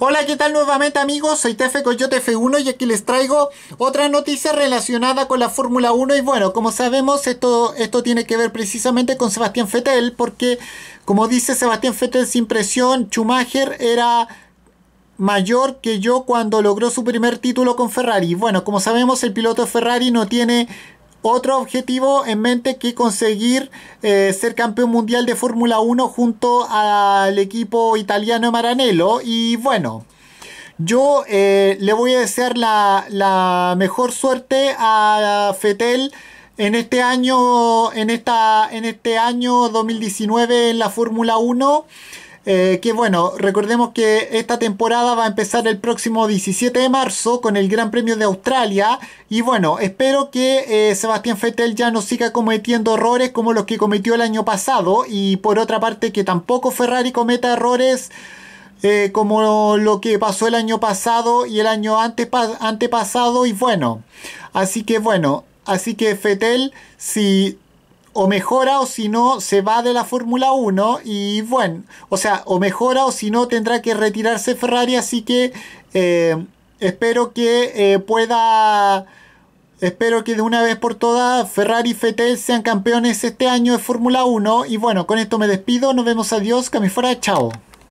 Hola, ¿qué tal nuevamente amigos? Soy Tefe Coyote F1 y aquí les traigo otra noticia relacionada con la Fórmula 1 y bueno, como sabemos esto, esto tiene que ver precisamente con Sebastián Fettel porque como dice Sebastián Fettel sin presión, Schumacher era mayor que yo cuando logró su primer título con Ferrari. Bueno, como sabemos el piloto Ferrari no tiene otro objetivo en mente que conseguir eh, ser campeón mundial de Fórmula 1 junto al equipo italiano Maranello. Y bueno, yo eh, le voy a desear la, mejor suerte a Fetel en este año, en, esta, en este año 2019 en la Fórmula 1. Eh, que bueno, recordemos que esta temporada va a empezar el próximo 17 de marzo con el Gran Premio de Australia. Y bueno, espero que eh, Sebastián Fettel ya no siga cometiendo errores como los que cometió el año pasado. Y por otra parte, que tampoco Ferrari cometa errores. Eh, como lo que pasó el año pasado y el año antepasado y bueno así que bueno así que Fettel si o mejora o si no se va de la Fórmula 1 y bueno, o sea, o mejora o si no tendrá que retirarse Ferrari, así que eh, espero que eh, pueda... Espero que de una vez por todas Ferrari y Fettel sean campeones este año de Fórmula 1. Y bueno, con esto me despido. Nos vemos. Adiós. fuera, Chao.